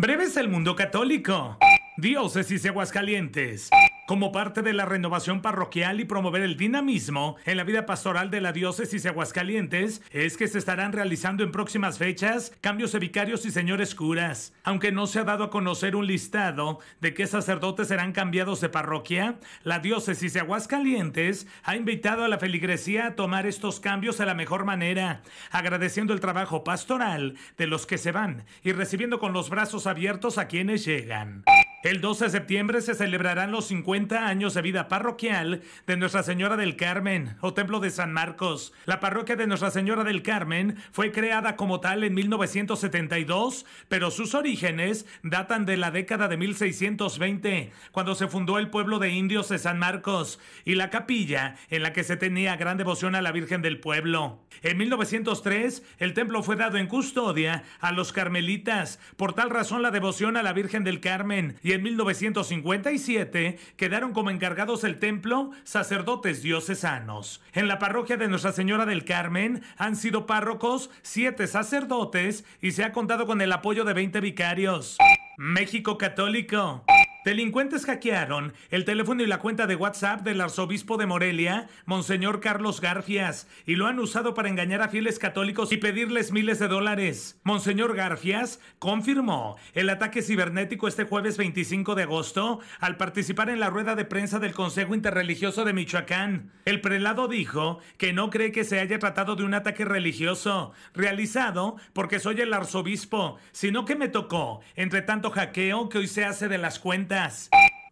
Breves el mundo católico. Diócesis de Aguascalientes como parte de la renovación parroquial y promover el dinamismo en la vida pastoral de la diócesis de Aguascalientes es que se estarán realizando en próximas fechas cambios de vicarios y señores curas. Aunque no se ha dado a conocer un listado de qué sacerdotes serán cambiados de parroquia, la diócesis de Aguascalientes ha invitado a la feligresía a tomar estos cambios de la mejor manera, agradeciendo el trabajo pastoral de los que se van y recibiendo con los brazos abiertos a quienes llegan. El 12 de septiembre se celebrarán los 50 años de vida parroquial de Nuestra Señora del Carmen o Templo de San Marcos. La parroquia de Nuestra Señora del Carmen fue creada como tal en 1972, pero sus orígenes datan de la década de 1620, cuando se fundó el pueblo de indios de San Marcos y la capilla en la que se tenía gran devoción a la Virgen del pueblo. En 1903, el templo fue dado en custodia a los carmelitas, por tal razón la devoción a la Virgen del Carmen y en 1957 quedaron como encargados el templo sacerdotes diocesanos. En la parroquia de Nuestra Señora del Carmen han sido párrocos siete sacerdotes y se ha contado con el apoyo de 20 vicarios. México Católico. Delincuentes hackearon el teléfono y la cuenta de WhatsApp del arzobispo de Morelia, Monseñor Carlos Garfias, y lo han usado para engañar a fieles católicos y pedirles miles de dólares. Monseñor Garfias confirmó el ataque cibernético este jueves 25 de agosto al participar en la rueda de prensa del Consejo Interreligioso de Michoacán. El prelado dijo que no cree que se haya tratado de un ataque religioso realizado porque soy el arzobispo, sino que me tocó entre tanto hackeo que hoy se hace de las cuentas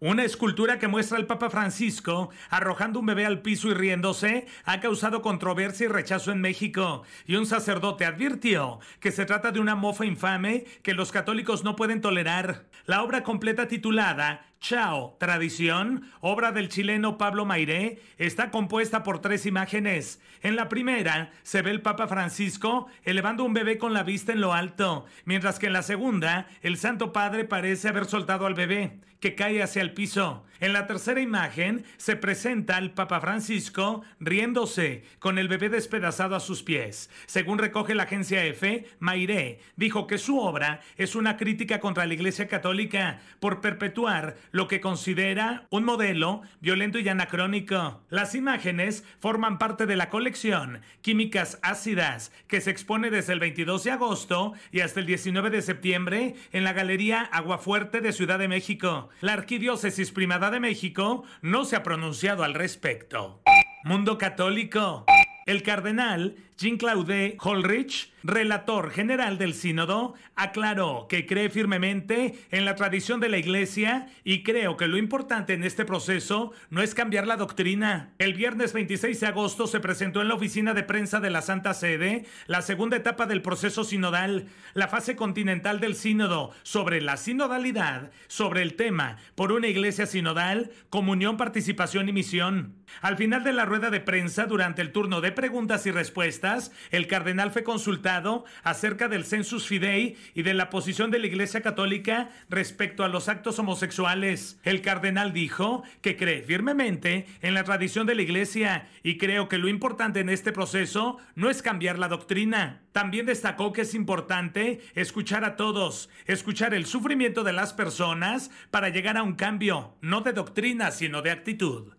una escultura que muestra al Papa Francisco arrojando un bebé al piso y riéndose ha causado controversia y rechazo en México. Y un sacerdote advirtió que se trata de una mofa infame que los católicos no pueden tolerar. La obra completa titulada Chao, Tradición, obra del chileno Pablo Mairé, está compuesta por tres imágenes. En la primera se ve el Papa Francisco elevando un bebé con la vista en lo alto, mientras que en la segunda el Santo Padre parece haber soltado al bebé, que cae hacia el piso. En la tercera imagen se presenta al Papa Francisco riéndose, con el bebé despedazado a sus pies. Según recoge la agencia EFE, Mairé dijo que su obra es una crítica contra la Iglesia Católica por perpetuar lo que considera un modelo violento y anacrónico. Las imágenes forman parte de la colección Químicas Ácidas, que se expone desde el 22 de agosto y hasta el 19 de septiembre en la Galería Aguafuerte de Ciudad de México. La Arquidiócesis Primada de México no se ha pronunciado al respecto. Mundo Católico. El cardenal Jean Claude Holrich, relator general del sínodo, aclaró que cree firmemente en la tradición de la iglesia y creo que lo importante en este proceso no es cambiar la doctrina. El viernes 26 de agosto se presentó en la oficina de prensa de la Santa Sede la segunda etapa del proceso sinodal, la fase continental del sínodo sobre la sinodalidad, sobre el tema por una iglesia sinodal, comunión, participación y misión. Al final de la rueda de prensa durante el turno de preguntas y respuestas, el cardenal fue consultado acerca del census fidei y de la posición de la Iglesia Católica respecto a los actos homosexuales. El cardenal dijo que cree firmemente en la tradición de la Iglesia y creo que lo importante en este proceso no es cambiar la doctrina. También destacó que es importante escuchar a todos, escuchar el sufrimiento de las personas para llegar a un cambio, no de doctrina, sino de actitud.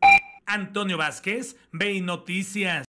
Antonio Vázquez, Veinoticias. Noticias.